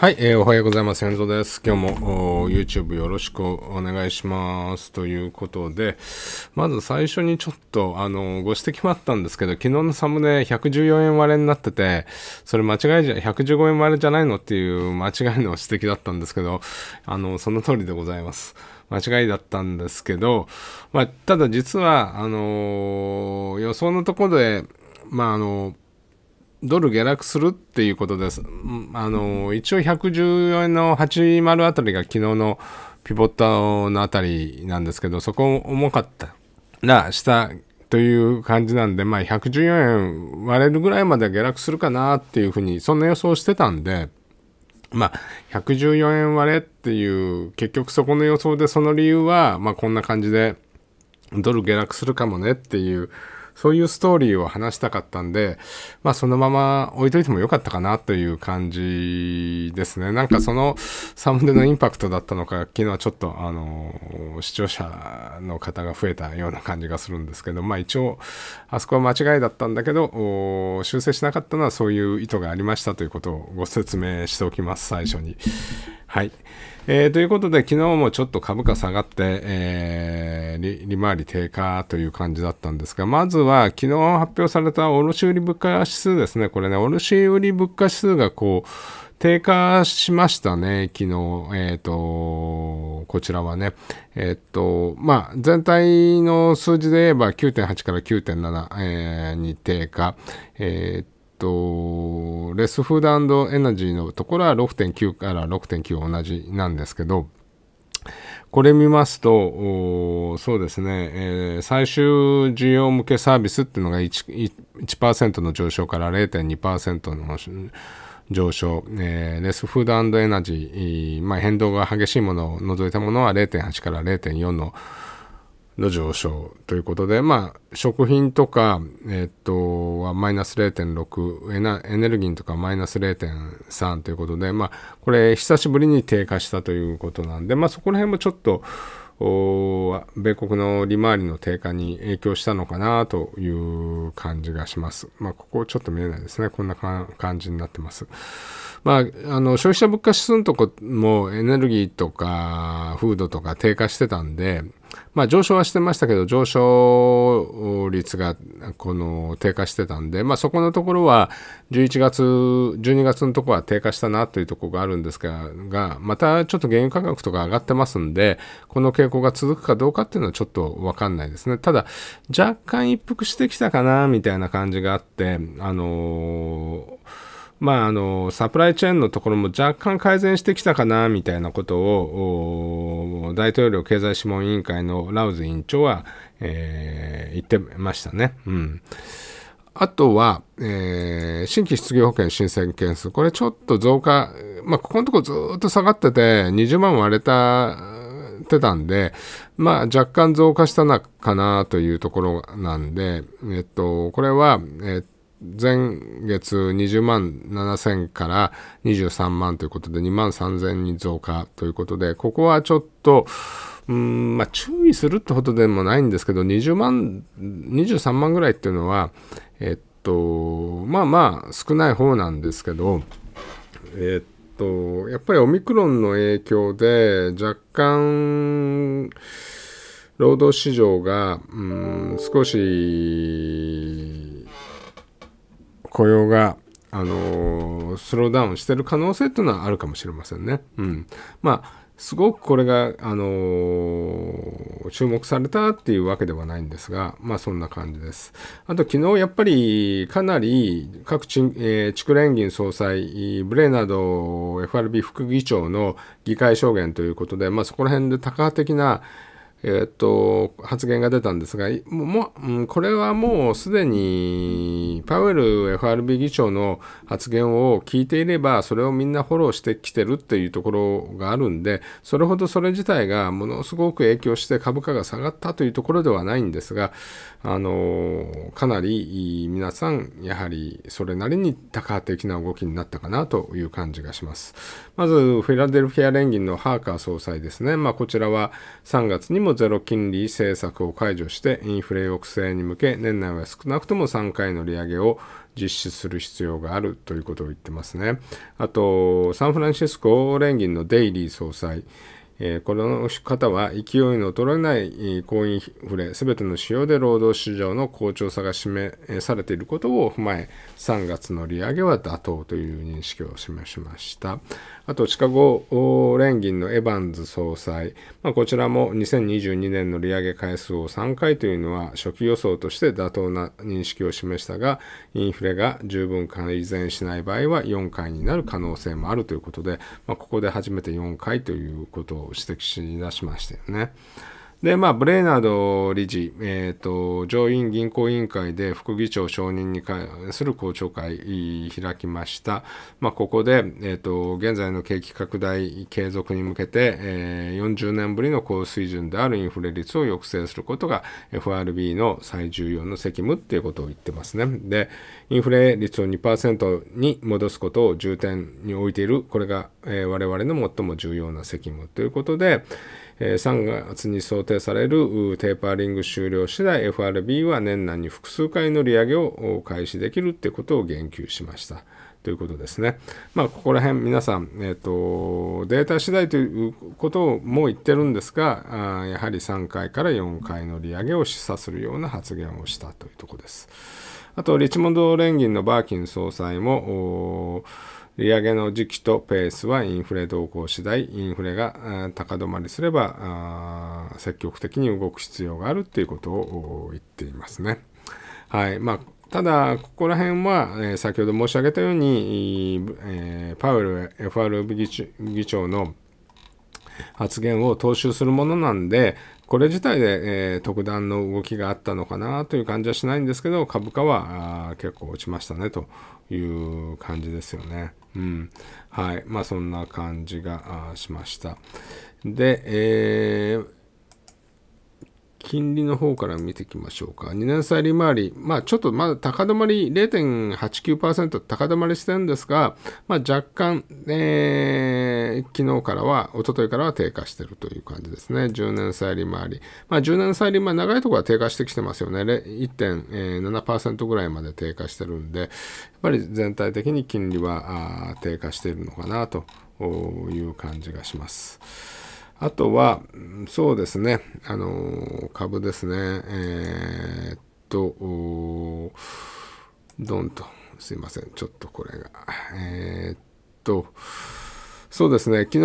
はい、えー、おはようございます。遠藤です。今日も YouTube よろしくお願いします。ということで、まず最初にちょっと、あの、ご指摘もあったんですけど、昨日のサムネ114円割れになってて、それ間違いじゃ、115円割れじゃないのっていう間違いの指摘だったんですけど、あの、その通りでございます。間違いだったんですけど、まあ、ただ実は、あのー、予想のところで、まあ、あのードル下落するっていうことです。あの一応114円の80あたりが昨日のピボットのあたりなんですけど、そこ重かったら下という感じなんで、まあ、114円割れるぐらいまで下落するかなっていうふうに、そんな予想してたんで、まあ、114円割れっていう、結局そこの予想でその理由は、まあ、こんな感じで、ドル下落するかもねっていうそういうストーリーを話したかったんで、まあそのまま置いといてもよかったかなという感じですね。なんかそのサムネのインパクトだったのか、昨日はちょっとあの、視聴者の方が増えたような感じがするんですけど、まあ一応、あそこは間違いだったんだけど、修正しなかったのはそういう意図がありましたということをご説明しておきます、最初に。はい。えー、ということで、昨日もちょっと株価下がって、えー、利利回り低下という感じだったんですが、まずは昨日発表された卸売物価指数ですね、これね、卸売物価指数がこう、低下しましたね、昨日。えっ、ー、と、こちらはね。えっ、ー、と、まあ、全体の数字で言えば9.8から9.7、えー、に低下。えーと、レスフードエナジーのところは6.9から6.9同じなんですけど、これ見ますと、そうですね、えー、最終需要向けサービスっていうのが 1%, 1の上昇から0.2%の上昇、えー、レスフードエナジー、まあ、変動が激しいものを除いたものは0.8から0.4の上昇の上昇ということで、まあ、食品とか、えっと、はマイナス0.6エナ、エネルギーとかマイナス0.3ということで、まあ、これ、久しぶりに低下したということなんで、まあ、そこら辺もちょっと、米国の利回りの低下に影響したのかなという感じがします。まあ、ここちょっと見えないですね。こんな感じになってます。まあ、あの消費者物価指数のとこもエネルギーとかフードとか低下してたんで、まあ、上昇はしてましたけど上昇率がこの低下してたんで、まあ、そこのところは11月12月のところは低下したなというところがあるんですがまたちょっと原油価格とか上がってますんでこの傾向が続くかどうかっていうのはちょっとわかんないですねただ若干一服してきたかなみたいな感じがあってあのーまあ、あのサプライチェーンのところも若干改善してきたかなみたいなことを大統領経済諮問委員会のラウズ委員長は、えー、言ってましたね。うんあとは、えー、新規失業保険申請件数、これちょっと増加、まあ、ここのところずっと下がってて、20万割れたてたんで、まあ、若干増加したなかなというところなんで、えっと、これは、えっ前月20万7000から23万ということで2万3000に増加ということで、ここはちょっと、うんまあ、注意するってことでもないんですけど、20万、23万ぐらいっていうのは、えっと、まあまあ少ない方なんですけど、えっと、やっぱりオミクロンの影響で若干、労働市場が、うん、少し雇用が、あのー、スローダウンしてる可能性というのはあるかもしれませんね。うん。まあ、すごくこれが、あのー、注目されたっていうわけではないんですが、まあそんな感じです。あと昨日やっぱりかなり各地、えー、地区連銀総裁、ブレナード FRB 副議長の議会証言ということで、まあそこら辺で多波的な、えっと、発言が出たんですが、もう、これはもうすでに、パウエル FRB 議長の発言を聞いていれば、それをみんなフォローしてきてるっていうところがあるんで、それほどそれ自体がものすごく影響して株価が下がったというところではないんですが、あの、かなり皆さん、やはりそれなりに多価的な動きになったかなという感じがします。まず、フィラデルフィア連銀のハーカー総裁ですね。まあ、こちらは3月にももゼロ金利政策を解除してインフレ抑制に向け年内は少なくとも3回の利上げを実施する必要があるということを言ってますね。あとサンフランシスコ連銀のデイリー総裁えこの方は勢いの衰えない高インフレ、すべての指標で労働市場の好調さが示されていることを踏まえ、3月の利上げは妥当という認識を示しました。あと、シカゴ連銀のエバンズ総裁、まあ、こちらも2022年の利上げ回数を3回というのは初期予想として妥当な認識を示したが、インフレが十分改善しない場合は4回になる可能性もあるということで、まあ、ここで初めて4回ということを指摘しだしましたよね。で、まあ、ブレーナード理事、えっ、ー、と、上院銀行委員会で副議長承認に関する公聴会開きました。まあ、ここで、えっ、ー、と、現在の景気拡大継続に向けて、えー、40年ぶりの高水準であるインフレ率を抑制することが FRB の最重要の責務ということを言ってますね。で、インフレ率を2%に戻すことを重点に置いている、これが、えー、我々の最も重要な責務ということで、3月に想定されるテーパーリング終了次第 FRB は年内に複数回の利上げを開始できるってことを言及しました。ということですね。まあ、ここら辺皆さん、えーと、データ次第ということをもう言ってるんですが、あやはり3回から4回の利上げを示唆するような発言をしたというところです。あと、リッチモンド連銀のバーキン総裁も、利上げの時期とペースはインフレ動向次第、インフレが高止まりすれば、積極的に動く必要があるということを言っていますね。はい。まあただ、ここら辺は、えー、先ほど申し上げたように、えー、パウエル FRB 議長の発言を踏襲するものなんで、これ自体で、えー、特段の動きがあったのかなという感じはしないんですけど、株価は結構落ちましたねという感じですよね。うん。はい。まあ、そんな感じがしました。で、えー金利の方から見ていきましょうか。2年債利回り、まあ、ちょっとまだ高止まり、0.89%高止まりしてるんですが、まあ、若干、えー、昨日からは、一昨日からは低下してるという感じですね。10年債利回り。まあ、10年債利回り、長いところは低下してきてますよね。1.7%ぐらいまで低下してるんで、やっぱり全体的に金利は低下しているのかなという感じがします。あとは、そうですね、あのー、株ですね、えー、っと、どんと、すいません、ちょっとこれが、えー、っと、そうですね、昨日、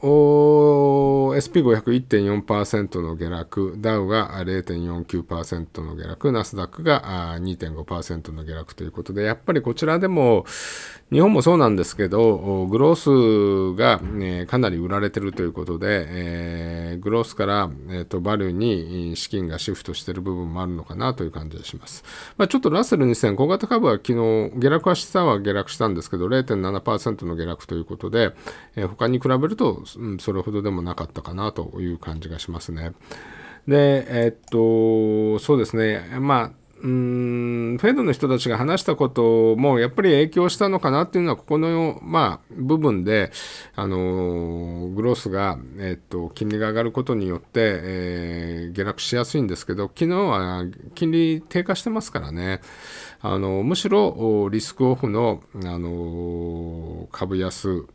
SP5001.4% の下落、ダウが0.49%の下落、ナスダックが2.5%の下落ということで、やっぱりこちらでも、日本もそうなんですけど、グロースが、えかなり売られてるということで、えグロースから、えー、とバリューに資金がシフトしてる部分もあるのかなという感じがします。まあ、ちょっとラッセル2000、小型株は昨日、下落はしたは下落したんですけど、0.7%の下落ということで、え他に比べると、うん、それほどでもなかったかなという感じがしますね。で、えっと、そうですね、まあ、うーんフェードの人たちが話したこともやっぱり影響したのかなっていうのはここの、まあ、部分で、あのグロースが、えっと、金利が上がることによって、えー、下落しやすいんですけど昨日は金利低下してますからねあのむしろリスクオフの、あの株安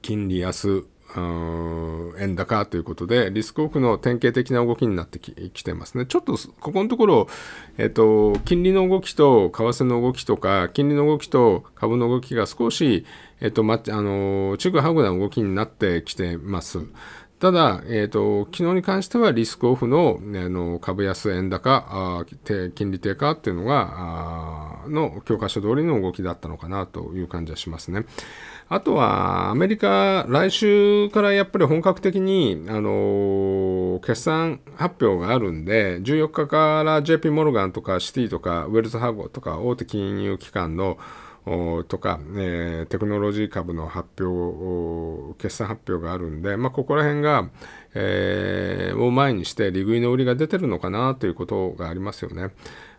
金利安円高ということで、リスクオフの典型的な動きになってきてますね。ちょっとここのところ、えっと、金利の動きと為替の動きとか、金利の動きと株の動きが少し、えっと、ま、あの、ちぐはぐな動きになってきてます。ただ、えーと、昨日に関してはリスクオフの,、ね、あの株安、円高あ、金利低下っていうのがあの教科書通りの動きだったのかなという感じはしますね。あとはアメリカ、来週からやっぱり本格的に、あの決算発表があるんで、14日から JP モルガンとかシティとかウェルズ・ハゴとか大手金融機関のとか、えー、テクノロジー株の発表、決算発表があるんで、まあ、ここら辺が、えー、を前にして利食いの売りが出てるのかなということがありますよね。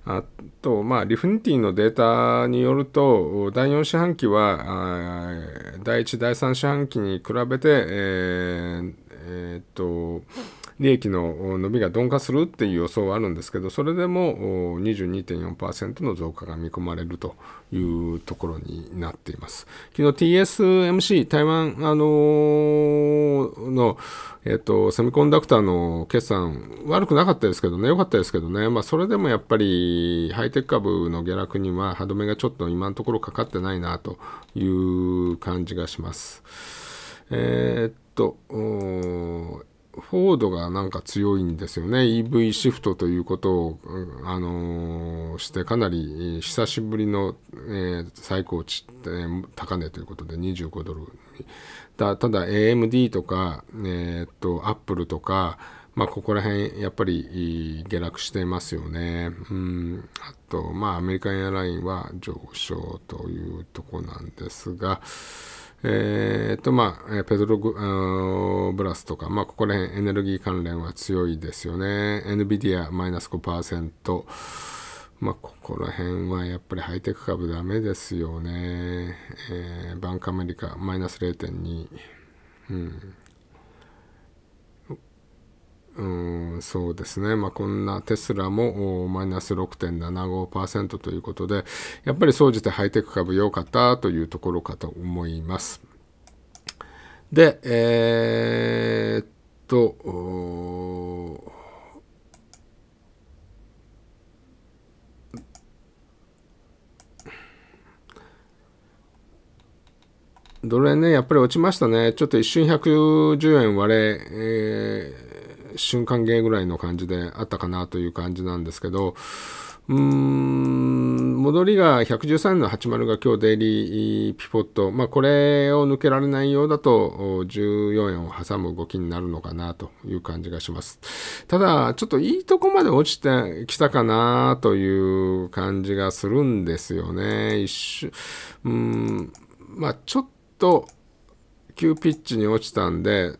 あと、まあ、リフニティのデータによると、第4四半期は、第1、第3四半期に比べて、えーえー、っと、利益の伸びが鈍化するっていう予想はあるんですけど、それでも22.4%の増加が見込まれるというところになっています。昨日 TSMC、台湾、あのー、の、えっと、セミコンダクターの決算、悪くなかったですけどね、良かったですけどね、まあ、それでもやっぱり、ハイテク株の下落には歯止めがちょっと今のところかかってないなという感じがします。えー、っと、フォードがなんか強いんですよね。EV シフトということを、あのー、して、かなり久しぶりの、えー、最高値、えー、高値ということで25ドルだ。ただ AMD とか、えー、っと、Apple とか、まあ、ここら辺、やっぱり下落してますよね。うん。あと、まあ、アメリカンエアラインは上昇というとこなんですが、えー、と、まあ、ペトログブラスとか、まあ、ここら辺エネルギー関連は強いですよね。NVIDIA マイナス5%。まあ、ここら辺はやっぱりハイテク株ダメですよね。えー、バンクアメリカマイナス0.2。うん。うんそうですね、まあ、こんなテスラもマイナス6.75%ということで、やっぱり総じてハイテク株良かったというところかと思います。で、えー、っと、ドル円ね、やっぱり落ちましたね。ちょっと一瞬110円割れ、え瞬間芸ぐらいの感じであったかなという感じなんですけど、うーん、戻りが113の80が今日デイリーピポット。まあ、これを抜けられないようだと、14円を挟む動きになるのかなという感じがします。ただ、ちょっといいとこまで落ちてきたかなという感じがするんですよね。一瞬、うーん、まあ、ちょっと、急ピッチに落ちたんで、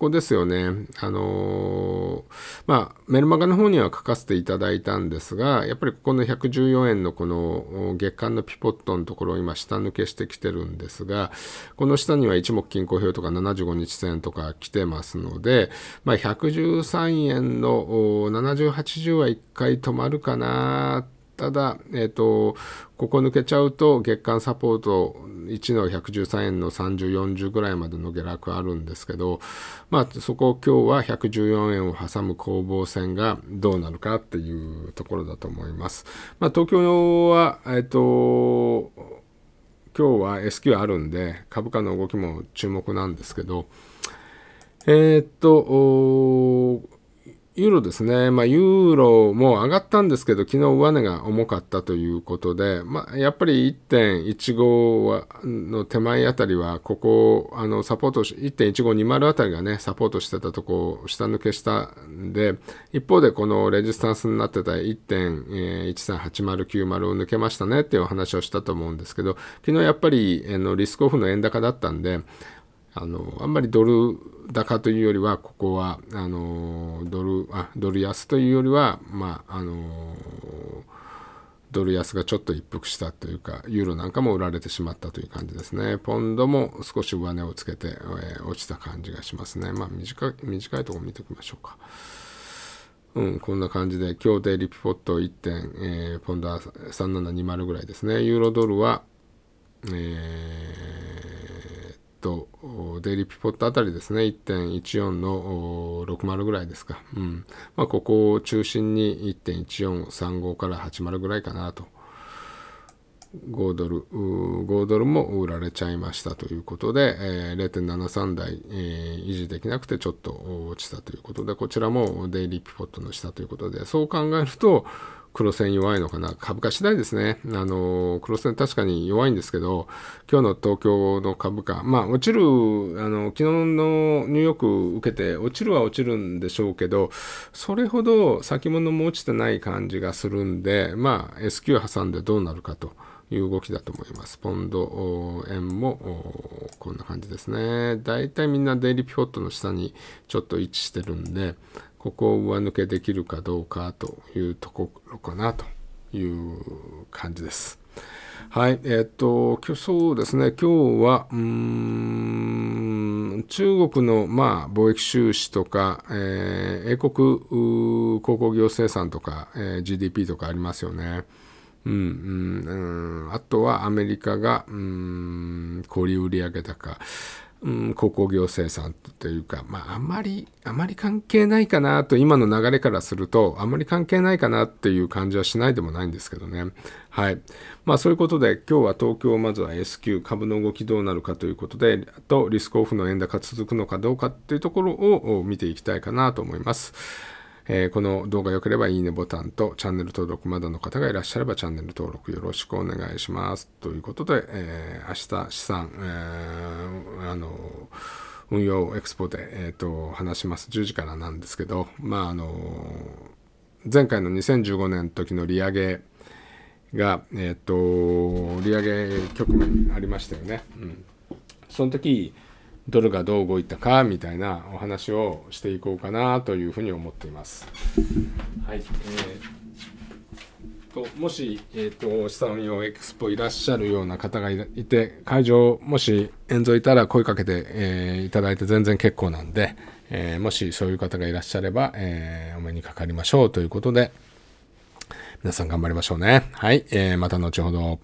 こですよね。あのー、まあ、メルマガの方には書かせていただいたんですが、やっぱりここの114円のこの月間のピポットのところを今下抜けしてきてるんですが、この下には一目均衡表とか75日線とか来てますので、まあ、113円の70、80は一回止まるかなってただ、えーと、ここ抜けちゃうと月間サポート1の113円の30、40ぐらいまでの下落あるんですけど、まあ、そこを今日は114円を挟む攻防戦がどうなるかっていうところだと思います。まあ、東京は、えーと今日は S q あるんで株価の動きも注目なんですけど、えー、っと、ユーロですね、まあ、ユーロも上がったんですけど、昨日上値が重かったということで、まあ、やっぱり1.15の手前あたりは、ここ、あのサポートし、1.1520あたりがね、サポートしてたとこ、を下抜けしたんで、一方で、このレジスタンスになってた1.138090を抜けましたねっていうお話をしたと思うんですけど、昨日やっぱりのリスクオフの円高だったんで、あのあんまりドル高というよりはここはあのドルあドル安というよりは、まあ、あのドル安がちょっと一服したというかユーロなんかも売られてしまったという感じですねポンドも少し上値をつけて、えー、落ちた感じがしますね、まあ、短短いところ見ておきましょうか。うん、こんな感じで、今日でリピポット1点、えー、ポンドは3720ぐらいですね。ユーロドルは、えート、デイリーピポットあたりですね、1.14の60ぐらいですか。うん。まあ、ここを中心に1.1435から80ぐらいかなと。5ドル、5ドルも売られちゃいましたということで、えー、0.73台、えー、維持できなくてちょっと落ちたということで、こちらもデイリーピポットの下ということで、そう考えると、黒線弱いのかな。株価次第ですね。あの、黒線確かに弱いんですけど、今日の東京の株価、まあ、落ちる、あの、昨日のニューヨーク受けて、落ちるは落ちるんでしょうけど、それほど先物も落ちてない感じがするんで、まあ、S q 挟んでどうなるかと。いう動きだと思います。ポンド円もこんな感じですね。だいたいみんなデイリーピフォットの下にちょっと位置してるんで、ここを上抜けできるかどうかというところかなという感じです。はい、えっ、ー、と、今日そうですね、今日は、うん、中国の、まあ、貿易収支とか、えー、英国鉱工業生産とか、えー、GDP とかありますよね。うんうんうん、あとはアメリカが、うん、小売売上高、うん、行政さん産というか、まあ、あまり、あまり関係ないかなと、今の流れからすると、あまり関係ないかなっていう感じはしないでもないんですけどね。はい。まあ、そういうことで、今日は東京、まずは S q 株の動きどうなるかということで、あと、リスクオフの円高続くのかどうかっていうところを見ていきたいかなと思います。えー、この動画良ければいいねボタンとチャンネル登録まだの方がいらっしゃればチャンネル登録よろしくお願いします。ということで、えー、明日資産、えー、あの、運用エクスポで、えーと、話します。10時からなんですけど、まあ、あの、前回の2015年の時の利上げが、えっ、ー、と、利上げ局面ありましたよね。うん、その時、ドルがどう動いたかみたいなお話をしていこうかなというふうに思っています。はいえー、ともし、えーと、下の用エクスポいらっしゃるような方がいて会場もし演奏いたら声かけて、えー、いただいて全然結構なんで、えー、もしそういう方がいらっしゃれば、えー、お目にかかりましょうということで皆さん頑張りましょうね。はい、えー、また後ほど。